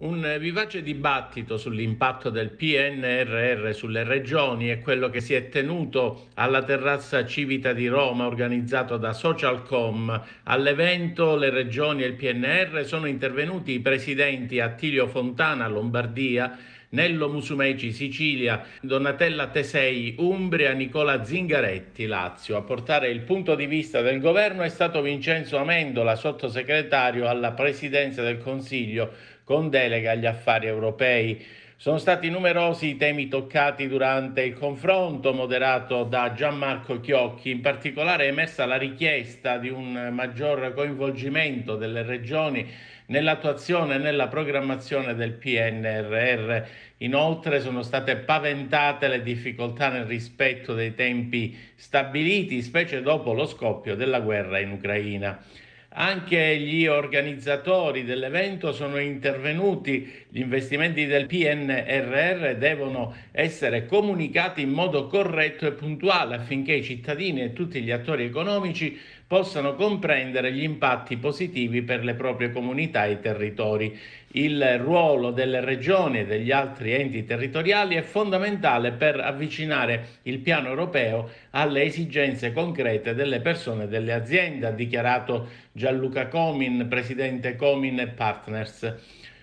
Un vivace dibattito sull'impatto del PNRR sulle regioni è quello che si è tenuto alla terrazza Civita di Roma organizzato da Socialcom. All'evento le regioni e il PNR sono intervenuti i presidenti Attilio Fontana, Lombardia, nello Musumeci, Sicilia, Donatella Tesei, Umbria, Nicola Zingaretti, Lazio. A portare il punto di vista del governo è stato Vincenzo Amendola, sottosegretario alla Presidenza del Consiglio con delega agli affari europei. Sono stati numerosi i temi toccati durante il confronto moderato da Gianmarco Chiocchi, in particolare è emessa la richiesta di un maggior coinvolgimento delle regioni nell'attuazione e nella programmazione del PNRR. Inoltre sono state paventate le difficoltà nel rispetto dei tempi stabiliti, specie dopo lo scoppio della guerra in Ucraina. Anche gli organizzatori dell'evento sono intervenuti, gli investimenti del PNRR devono essere comunicati in modo corretto e puntuale affinché i cittadini e tutti gli attori economici possano comprendere gli impatti positivi per le proprie comunità e territori. Il ruolo delle regioni e degli altri enti territoriali è fondamentale per avvicinare il piano europeo alle esigenze concrete delle persone e delle aziende, ha dichiarato già Gianluca Comin, presidente Comin e Partners.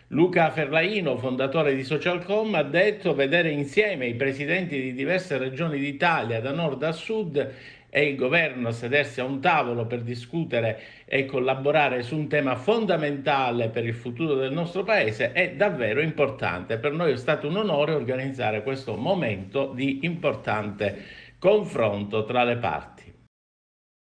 Luca Ferlaino, fondatore di Socialcom, ha detto vedere insieme i presidenti di diverse regioni d'Italia, da nord a sud, e il governo a sedersi a un tavolo per discutere e collaborare su un tema fondamentale per il futuro del nostro paese è davvero importante. Per noi è stato un onore organizzare questo momento di importante confronto tra le parti.